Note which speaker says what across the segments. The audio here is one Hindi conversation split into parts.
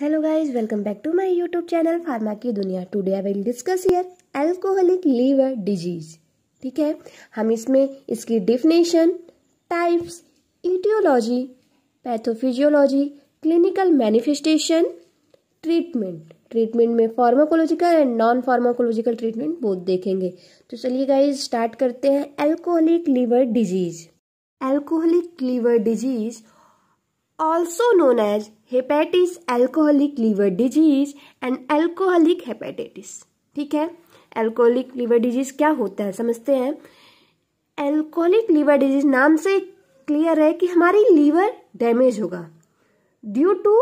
Speaker 1: Hello guys welcome back to my YouTube channel pharma की दुनिया. Today I will discuss here alcoholic liver disease ठीक है हम इसमें इसकी definition types aetiology pathophysiology clinical manifestation treatment treatment में pharmacological and non pharmacological treatment both देखेंगे तो चलिए गाइज स्टार्ट करते हैं alcoholic liver disease alcoholic liver disease also known as hepatitis alcoholic liver disease and alcoholic hepatitis ठीक है alcoholic liver disease क्या होता है समझते हैं alcoholic liver disease नाम से क्लियर है कि हमारी लीवर डैमेज होगा due to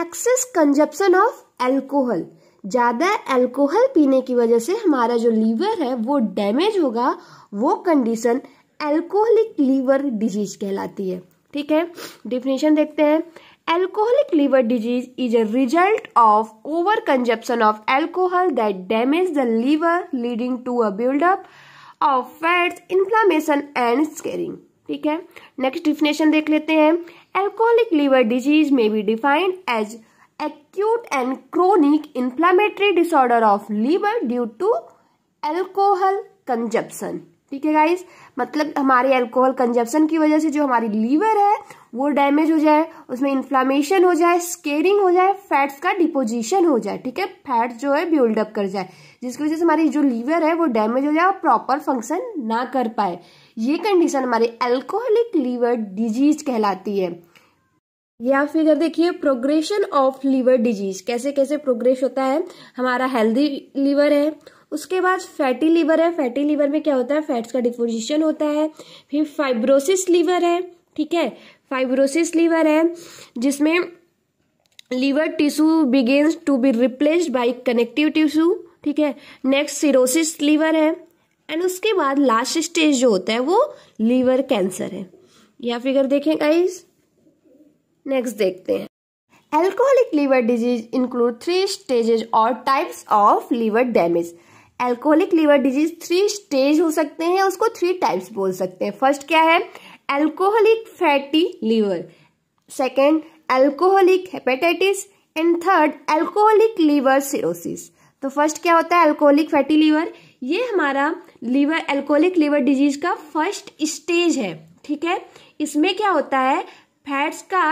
Speaker 1: excess consumption of alcohol ज़्यादा एल्कोहल पीने की वजह से हमारा जो लीवर है वो डैमेज होगा वो कंडीशन एल्कोहलिक लीवर डिजीज कहलाती है ठीक है डिफिनेशन देखते हैं alcoholic liver disease is a result of overconsumption of alcohol that damage the liver leading to a buildup of fats inflammation and scarring ठीक है नेक्स्ट डिफिनेशन देख लेते हैं एल्कोहलिक लीवर डिजीज में be defined as acute and chronic inflammatory disorder of liver due to alcohol consumption ठीक है गाइज मतलब हमारे अल्कोहल कंजप्शन की वजह से जो हमारी लीवर है वो डैमेज हो जाए उसमें इन्फ्लामेशन हो जाए स्केरिंग हो जाए फैट्स का डिपोजिशन हो जाए ठीक है फैट्स जो है बिल्डअप कर जाए जिसकी वजह से हमारी जो लीवर है वो डैमेज हो जाए और प्रॉपर फंक्शन ना कर पाए ये कंडीशन हमारी एल्कोहलिक लीवर डिजीज कहलाती है या फिर फिगर देखिए प्रोग्रेशन ऑफ लीवर डिजीज कैसे कैसे प्रोग्रेस होता है हमारा हेल्दी लीवर है उसके बाद फैटी लीवर है फैटी लीवर में क्या होता है फैट्स का डिपोजिशन होता है फिर फाइब्रोसिस लीवर है ठीक है फाइब्रोसिस लीवर है जिसमें liver tissue begins to be replaced by connective tissue ठीक है नेक्स्ट सिरोसिस लीवर है एंड उसके बाद लास्ट स्टेज जो होता है वो लीवर कैंसर है यह फिगर देखें गाइज नेक्स्ट देखते हैं alcoholic liver disease include three stages और types of liver damage alcoholic liver disease three stage हो सकते हैं उसको थ्री टाइप्स बोल सकते हैं फर्स्ट क्या है alcoholic fatty liver second alcoholic hepatitis and third alcoholic liver cirrhosis तो फर्स्ट क्या होता है एल्कोहलिक फैटी लीवर ये हमारा लीवर एल्कोहलिक लीवर डिजीज का फर्स्ट स्टेज है ठीक है इसमें क्या होता है फैट्स का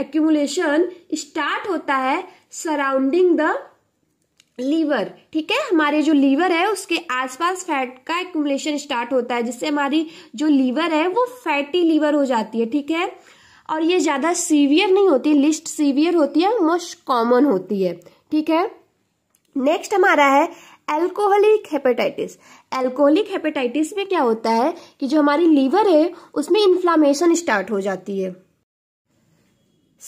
Speaker 1: एक्यूमुलेशन स्टार्ट होता है सराउंडिंग द लीवर ठीक है हमारे जो लीवर है उसके आसपास फैट का एकुमुलेशन स्टार्ट होता है जिससे हमारी जो लीवर है वो फैटी लीवर हो जाती है ठीक है और ये ज़्यादा सीवियर नहीं होती लिस्ट सीवियर होती है मोस्ट कॉमन होती है ठीक है नेक्स्ट हमारा है एल्कोहलिक हेपेटाइटिस एल्कोहलिक हेपेटाइटिस में क्या होता है कि जो हमारी लीवर है उसमें इन्फ्लामेशन स्टार्ट हो जाती है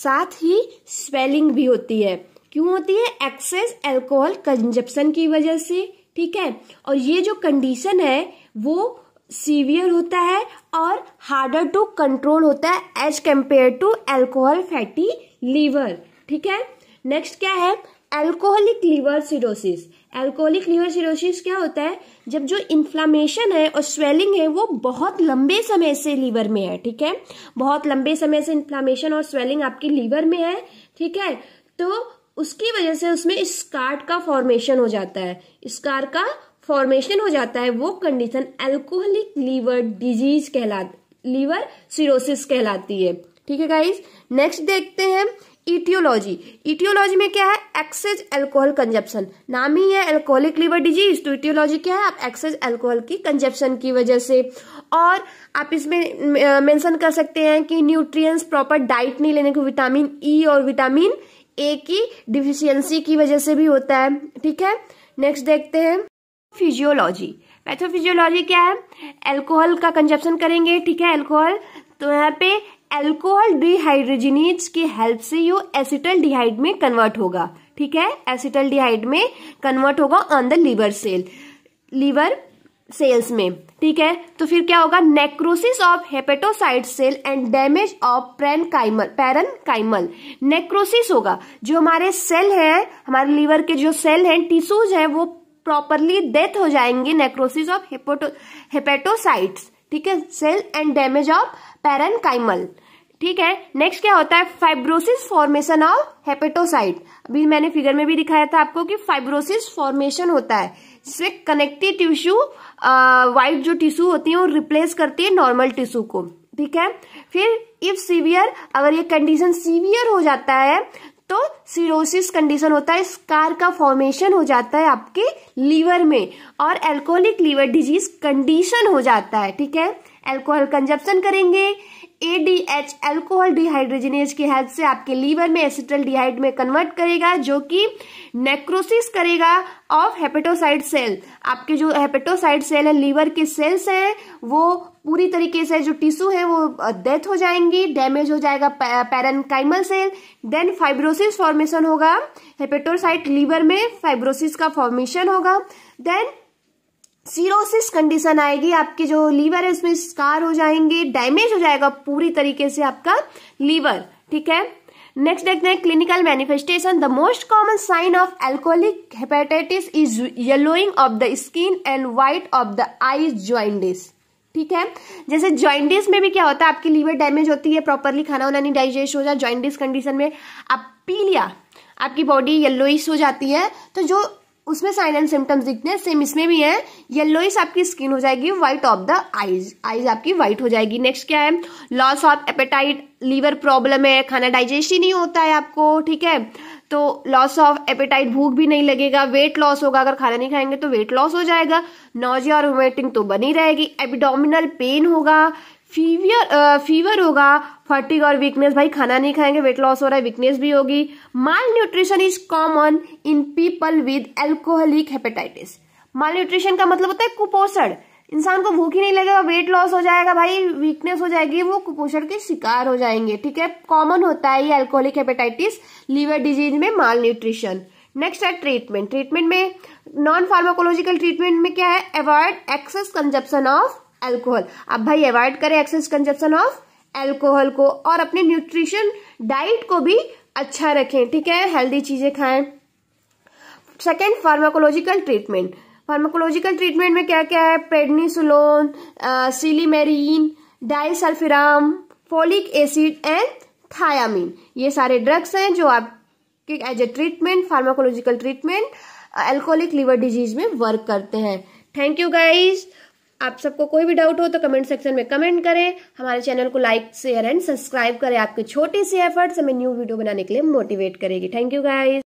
Speaker 1: साथ ही स्वेलिंग भी होती है क्यों होती है एक्सेस एल्कोहल कंजप्शन की वजह से ठीक है और ये जो कंडीशन है वो सीवियर होता है और हार्डर टू कंट्रोल होता है as compare to alcohol fatty liver ठीक है नेक्स्ट क्या है alcoholic liver cirrhosis alcoholic liver cirrhosis क्या होता है जब जो इन्फ्लामेशन है और स्वेलिंग है वो बहुत लंबे समय से लीवर में है ठीक है बहुत लंबे समय से इन्फ्लामेशन और स्वेलिंग आपकी लीवर में है ठीक है तो उसकी वजह से उसमें स्कार्ट का फॉर्मेशन हो जाता है स्कार का फॉर्मेशन हो जाता है वो कंडीशन एल्कोहलिक लीवर डिजीज कहला लीवर सिरोसिस कहलाती है ठीक है गाइज नेक्स्ट देखते हैं इटियोलॉजी इटियोलॉजी में क्या है एक्सेज एल्कोहल कंजप्शन नाम ही है एल्कोहलिक लीवर डिजीज तो इटियोलॉजी क्या है आप एक्सेज एल्कोहल की कंजप्शन की वजह से और आप इसमें मेंशन कर सकते हैं कि न्यूट्रिएंट्स प्रॉपर डाइट नहीं लेने को विटामिन ई e और विटामिन ए की डिफिशियंसी की वजह से भी होता है ठीक है नेक्स्ट देखते हैं फिजियोलॉजी पैथोफिजियोलॉजी क्या है एल्कोहल का कंजप्शन करेंगे ठीक है एल्कोहल तो यहाँ पे एल्कोहल डिहाइड्रोजिनेज की हेल्प से यू एसिटल डिहाइड में कन्वर्ट होगा ठीक है एसिटल डिहाइड में कन्वर्ट होगा on the liver cell liver cells में ठीक है तो फिर क्या होगा necrosis of hepatocyte cell and damage of parenchymal काइमल नेक्रोसिस होगा जो हमारे सेल है हमारे लीवर के जो सेल हैं टिश्यूज हैं वो प्रॉपरली डेथ हो जाएंगे नेक्रोसिस ऑफ हेपेटो हेपेटोसाइट्स ठीक है cell and damage of parenchymal ठीक है नेक्स्ट क्या होता है फाइब्रोसिस फॉर्मेशन ऑफ हेपेटोसाइट अभी मैंने फिगर में भी दिखाया था आपको कि फाइब्रोसिस फॉर्मेशन होता है से कनेक्टिव टिश्यू वाइट जो टिश्यू होती है वो रिप्लेस करती है नॉर्मल टिश्यू को ठीक है फिर इफ सीवियर अगर ये कंडीशन सीवियर हो जाता है तो सीरोसिस कंडीशन होता है स्कार का फॉर्मेशन हो जाता है आपके लीवर में और एल्कोहलिक लीवर डिजीज कंडीशन हो जाता है ठीक है एल्कोहल कंजप्शन करेंगे एडीएच एल्कोहल डिहाइड्रोजनेज की हेल्प से आपके लीवर में एसिटल डिहाइड में कन्वर्ट करेगा जो कि नेक्रोसिस करेगा ऑफ हेपेटोसाइड सेल आपके जो हेपेटोसाइड सेल है लीवर के सेल्स हैं वो पूरी तरीके से जो टिश्यू है वो डेथ हो जाएंगी डैमेज हो जाएगा parenchymal cell then fibrosis formation होगा हेपेटोसाइट लीवर में फाइब्रोसिस का फॉर्मेशन होगा देन सीरोसिस कंडीशन आएगी आपके जो लीवर है उसमें स्कार हो जाएंगे डैमेज हो जाएगा पूरी तरीके से आपका लीवर ठीक है नेक्स्ट देखते हैं clinical manifestation the most common sign of alcoholic hepatitis is yellowing of the skin and white of the eyes jaundice ठीक है जैसे ज्वाइंटिस में भी क्या होता है आपकी लीवर डैमेज होती है प्रॉपरली खाना वाना नहीं डाइजेस्ट हो जाए ज्वाइंटिस कंडीशन में आप पी लिया आपकी बॉडी येल्लोइश हो जाती है तो जो उसमें साइन एंड सिम्टम्स दिखते हैं सेम इसमें भी है येल्लोइस आपकी स्किन हो जाएगी white of the eyes eyes आपकी व्हाइट हो जाएगी नेक्स्ट क्या है loss of appetite liver problem है खाना डाइजेस्ट ही नहीं होता है आपको ठीक है तो लॉस ऑफ एपेटाइट भूख भी नहीं लगेगा वेट लॉस होगा अगर खाना नहीं खाएंगे तो वेट लॉस हो जाएगा नोजिया और वोमिटिंग तो बनी रहेगी एबिडोमिनल पेन होगा फीवर फीवर uh, होगा फटिग और वीकनेस भाई खाना नहीं खाएंगे वेट लॉस हो रहा है वीकनेस भी होगी malnutrition is common in people with alcoholic hepatitis malnutrition का मतलब होता है कुपोषण इंसान को भूख ही नहीं लगेगा वेट लॉस हो जाएगा भाई वीकनेस हो जाएगी वो कुपोषण के शिकार हो जाएंगे ठीक है कॉमन होता है ये अल्कोहलिक हेपेटाइटिस लीवर डिजीज में माल न्यूट्रिशन नेक्स्ट है ट्रीटमेंट ट्रीटमेंट में नॉन फार्माकोलॉजिकल ट्रीटमेंट में क्या है avoid excess consumption of alcohol आप भाई अवॉइड करें एक्सेस कंजप्शन ऑफ अल्कोहल को और अपने न्यूट्रिशन डाइट को भी अच्छा रखें ठीक है हेल्दी चीजें खाएं second pharmacological treatment pharmacological treatment में क्या क्या है prednisolone silymarin disulfiram folic acid and thiamine ये सारे ड्रग्स हैं जो आपके as a treatment pharmacological treatment alcoholic liver disease में वर्क करते हैं थैंक यू गाइज़ आप सबको कोई भी डाउट हो तो कमेंट सेक्शन में कमेंट करें हमारे चैनल को लाइक शेयर एंड सब्सक्राइब करें आपके छोटे से एफर्ट्स हमें न्यू वीडियो बनाने के लिए मोटिवेट करेगी थैंक यू गाइज